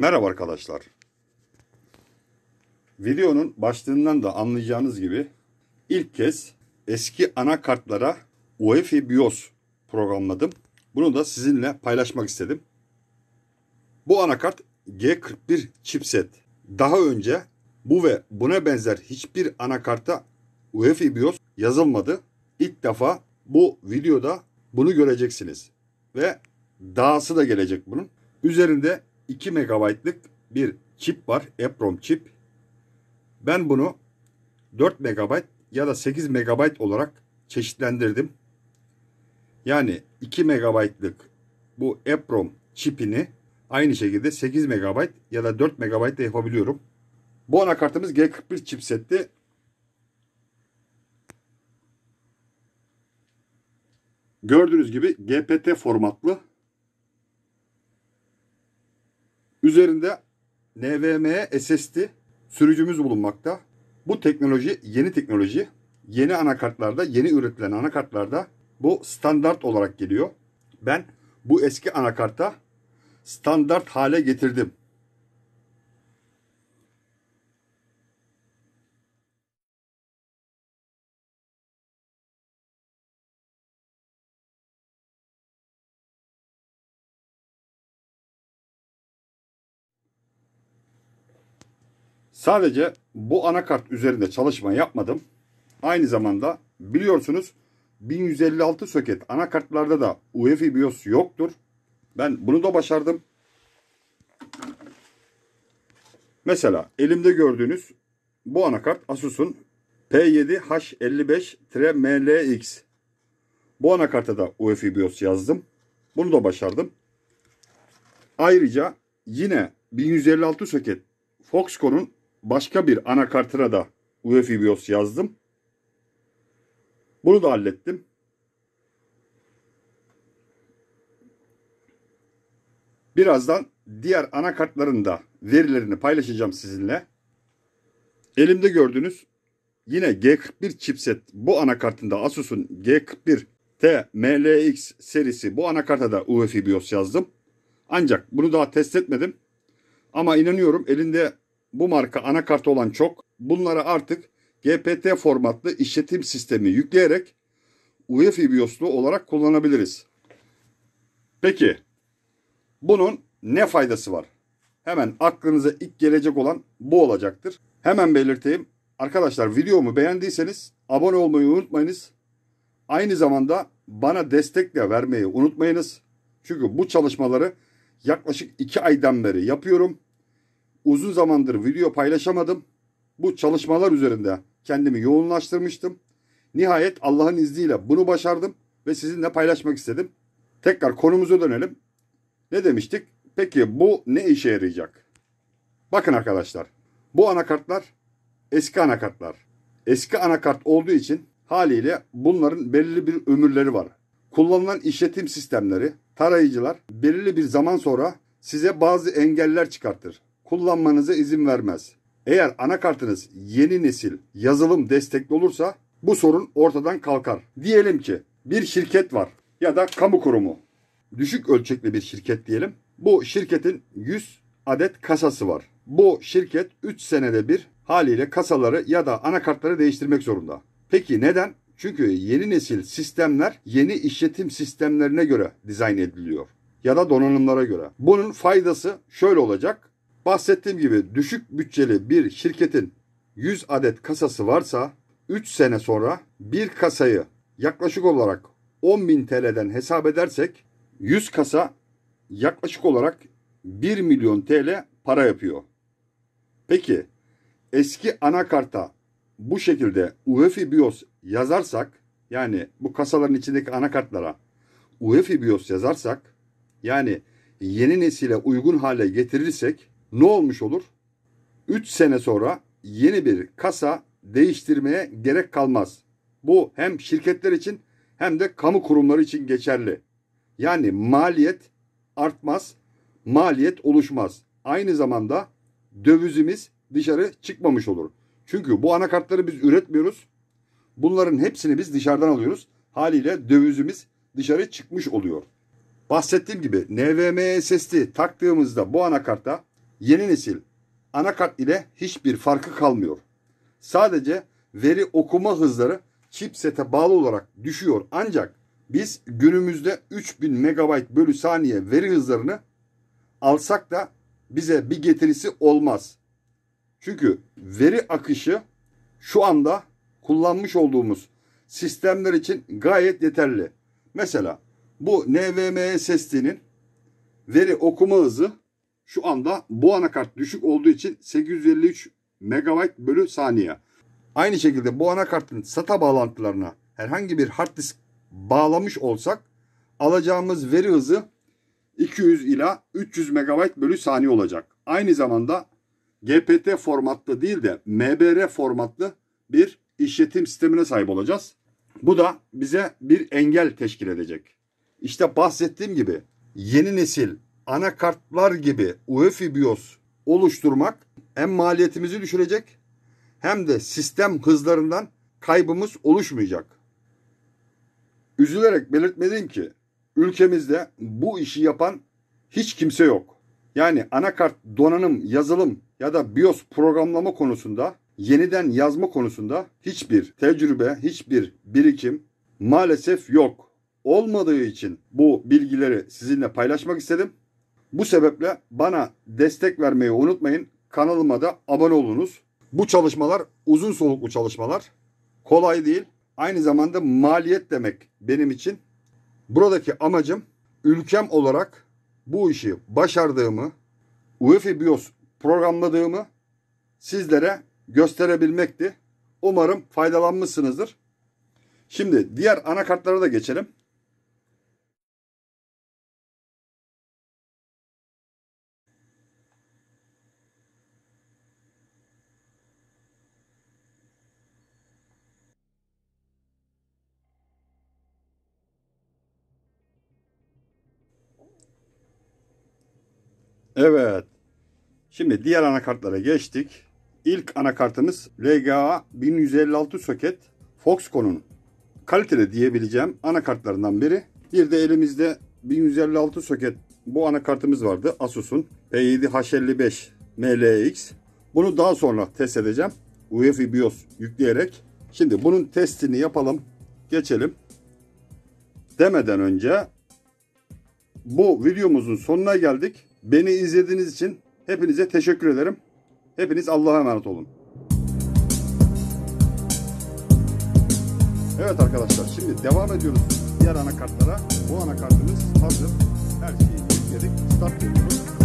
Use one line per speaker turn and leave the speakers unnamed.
Merhaba arkadaşlar. Videonun başlığından da anlayacağınız gibi ilk kez eski anakartlara UEFI BIOS programladım. Bunu da sizinle paylaşmak istedim. Bu anakart G41 chipset. Daha önce bu ve buna benzer hiçbir anakarta UEFI BIOS yazılmadı. İlk defa bu videoda bunu göreceksiniz. Ve dahası da gelecek bunun. Üzerinde 2 megabaytlık bir çip var. EEPROM çip. Ben bunu 4 megabayt ya da 8 megabayt olarak çeşitlendirdim. Yani 2 megabaytlık bu EEPROM çipini aynı şekilde 8 megabayt ya da 4 megabayt da yapabiliyorum. Bu anakartımız G41 chipsetti. Gördüğünüz gibi GPT formatlı Üzerinde NVMe SSD sürücümüz bulunmakta. Bu teknoloji yeni teknoloji. Yeni anakartlarda, yeni üretilen anakartlarda bu standart olarak geliyor. Ben bu eski anakarta standart hale getirdim. Sadece bu anakart üzerinde çalışma yapmadım. Aynı zamanda biliyorsunuz 1156 soket anakartlarda da UEFI BIOS yoktur. Ben bunu da başardım. Mesela elimde gördüğünüz bu anakart Asus'un P7H55-MLX. Bu anakarta da UEFI BIOS yazdım. Bunu da başardım. Ayrıca yine 1156 soket Foxconn'un başka bir anakartına da UEFI BIOS yazdım. Bunu da hallettim. Birazdan diğer anakartların da verilerini paylaşacağım sizinle. Elimde gördüğünüz yine G41 chipset bu anakartında Asus'un G41 TMLX serisi bu anakarta da UEFI BIOS yazdım. Ancak bunu daha test etmedim. Ama inanıyorum elinde bu marka anakartı olan çok. Bunlara artık GPT formatlı işletim sistemi yükleyerek UEFI BIOS'lu olarak kullanabiliriz. Peki bunun ne faydası var? Hemen aklınıza ilk gelecek olan bu olacaktır. Hemen belirteyim. Arkadaşlar videomu beğendiyseniz abone olmayı unutmayınız. Aynı zamanda bana destek vermeyi unutmayınız. Çünkü bu çalışmaları yaklaşık 2 aydan beri yapıyorum uzun zamandır video paylaşamadım. Bu çalışmalar üzerinde kendimi yoğunlaştırmıştım. Nihayet Allah'ın izniyle bunu başardım ve sizinle paylaşmak istedim. Tekrar konumuza dönelim. Ne demiştik? Peki bu ne işe yarayacak? Bakın arkadaşlar. Bu anakartlar eski anakartlar. Eski anakart olduğu için haliyle bunların belli bir ömürleri var. Kullanılan işletim sistemleri, tarayıcılar belirli bir zaman sonra size bazı engeller çıkartır kullanmanıza izin vermez. Eğer anakartınız yeni nesil yazılım destekli olursa bu sorun ortadan kalkar. Diyelim ki bir şirket var ya da kamu kurumu. Düşük ölçekli bir şirket diyelim. Bu şirketin 100 adet kasası var. Bu şirket 3 senede bir haliyle kasaları ya da anakartları değiştirmek zorunda. Peki neden? Çünkü yeni nesil sistemler yeni işletim sistemlerine göre dizayn ediliyor ya da donanımlara göre. Bunun faydası şöyle olacak. Bahsettiğim gibi düşük bütçeli bir şirketin 100 adet kasası varsa 3 sene sonra bir kasayı yaklaşık olarak 10.000 TL'den hesap edersek 100 kasa yaklaşık olarak 1 milyon TL para yapıyor. Peki eski anakarta bu şekilde UEFI BIOS yazarsak yani bu kasaların içindeki anakartlara UEFI BIOS yazarsak yani yeni nesile uygun hale getirirsek ne olmuş olur? 3 sene sonra yeni bir kasa değiştirmeye gerek kalmaz. Bu hem şirketler için hem de kamu kurumları için geçerli. Yani maliyet artmaz, maliyet oluşmaz. Aynı zamanda dövizimiz dışarı çıkmamış olur. Çünkü bu anakartları biz üretmiyoruz. Bunların hepsini biz dışarıdan alıyoruz. Haliyle dövizimiz dışarı çıkmış oluyor. Bahsettiğim gibi NVMe SSD taktığımızda bu anakarta Yeni nesil anakart ile hiçbir farkı kalmıyor. Sadece veri okuma hızları chipsete bağlı olarak düşüyor ancak biz günümüzde 3000 MB bölü saniye veri hızlarını alsak da bize bir getirisi olmaz. Çünkü veri akışı şu anda kullanmış olduğumuz sistemler için gayet yeterli. Mesela bu NVMe SSD'nin veri okuma hızı şu anda bu anakart düşük olduğu için 853 MB bölü saniye. Aynı şekilde bu anakartın SATA bağlantılarına herhangi bir hard disk bağlamış olsak alacağımız veri hızı 200 ila 300 MB bölü saniye olacak. Aynı zamanda GPT formatlı değil de MBR formatlı bir işletim sistemine sahip olacağız. Bu da bize bir engel teşkil edecek. İşte bahsettiğim gibi yeni nesil anakartlar gibi UEFI BIOS oluşturmak hem maliyetimizi düşürecek hem de sistem hızlarından kaybımız oluşmayacak. Üzülerek belirtmedim ki ülkemizde bu işi yapan hiç kimse yok. Yani anakart donanım, yazılım ya da BIOS programlama konusunda yeniden yazma konusunda hiçbir tecrübe, hiçbir birikim maalesef yok. Olmadığı için bu bilgileri sizinle paylaşmak istedim. Bu sebeple bana destek vermeyi unutmayın. Kanalıma da abone olunuz. Bu çalışmalar uzun soluklu çalışmalar. Kolay değil. Aynı zamanda maliyet demek benim için. Buradaki amacım ülkem olarak bu işi başardığımı, UEFI BIOS programladığımı sizlere gösterebilmekti. Umarım faydalanmışsınızdır. Şimdi diğer anakartlara da geçelim. Evet. Şimdi diğer anakartlara geçtik. İlk anakartımız LGA 1156 soket Foxconn'un kaliteli diyebileceğim anakartlarından biri. Bir de elimizde 1156 soket bu anakartımız vardı Asus'un P7H55 MLX. Bunu daha sonra test edeceğim. UEFI BIOS yükleyerek. Şimdi bunun testini yapalım. Geçelim. Demeden önce bu videomuzun sonuna geldik. Beni izlediğiniz için hepinize teşekkür ederim. Hepiniz Allah'a emanet olun. Evet arkadaşlar şimdi devam ediyoruz diğer anakartlara. Bu anakartımız hazır. Her şeyi yükledik. Start veriyoruz.